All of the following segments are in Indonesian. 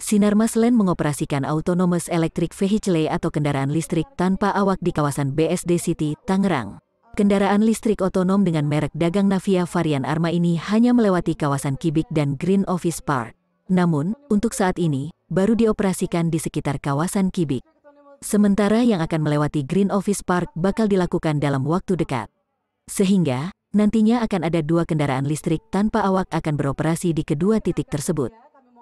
Sinar Maslen mengoperasikan Autonomous Electric Vehicle atau kendaraan listrik tanpa awak di kawasan BSD City, Tangerang. Kendaraan listrik otonom dengan merek dagang Navia varian Arma ini hanya melewati kawasan Kibik dan Green Office Park. Namun, untuk saat ini, baru dioperasikan di sekitar kawasan Kibik. Sementara yang akan melewati Green Office Park bakal dilakukan dalam waktu dekat. Sehingga, nantinya akan ada dua kendaraan listrik tanpa awak akan beroperasi di kedua titik tersebut.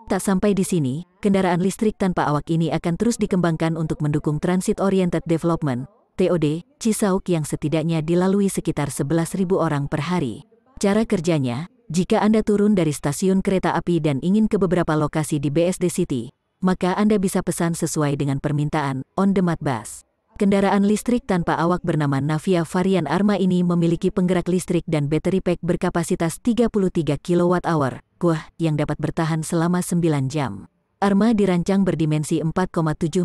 Tak sampai di sini, kendaraan listrik tanpa awak ini akan terus dikembangkan untuk mendukung Transit Oriented Development, TOD, Cisauk yang setidaknya dilalui sekitar 11.000 orang per hari. Cara kerjanya, jika Anda turun dari stasiun kereta api dan ingin ke beberapa lokasi di BSD City, maka Anda bisa pesan sesuai dengan permintaan on-demand bus. Kendaraan listrik tanpa awak bernama Navia varian Arma ini memiliki penggerak listrik dan bateri pack berkapasitas 33 kWh, kuah, yang dapat bertahan selama 9 jam. Arma dirancang berdimensi 4,7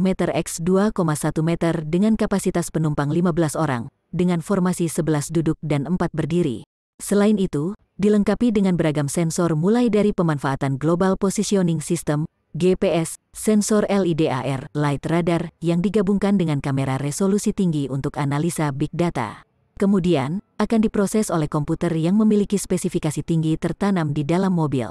meter x 2,1 meter dengan kapasitas penumpang 15 orang, dengan formasi 11 duduk dan 4 berdiri. Selain itu, dilengkapi dengan beragam sensor mulai dari pemanfaatan Global Positioning System, GPS, sensor LIDAR, light radar yang digabungkan dengan kamera resolusi tinggi untuk analisa big data. Kemudian, akan diproses oleh komputer yang memiliki spesifikasi tinggi tertanam di dalam mobil.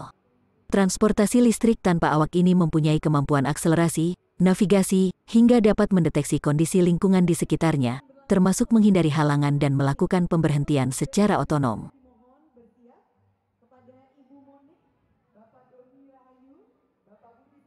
Transportasi listrik tanpa awak ini mempunyai kemampuan akselerasi, navigasi, hingga dapat mendeteksi kondisi lingkungan di sekitarnya, termasuk menghindari halangan dan melakukan pemberhentian secara otonom. Natabuti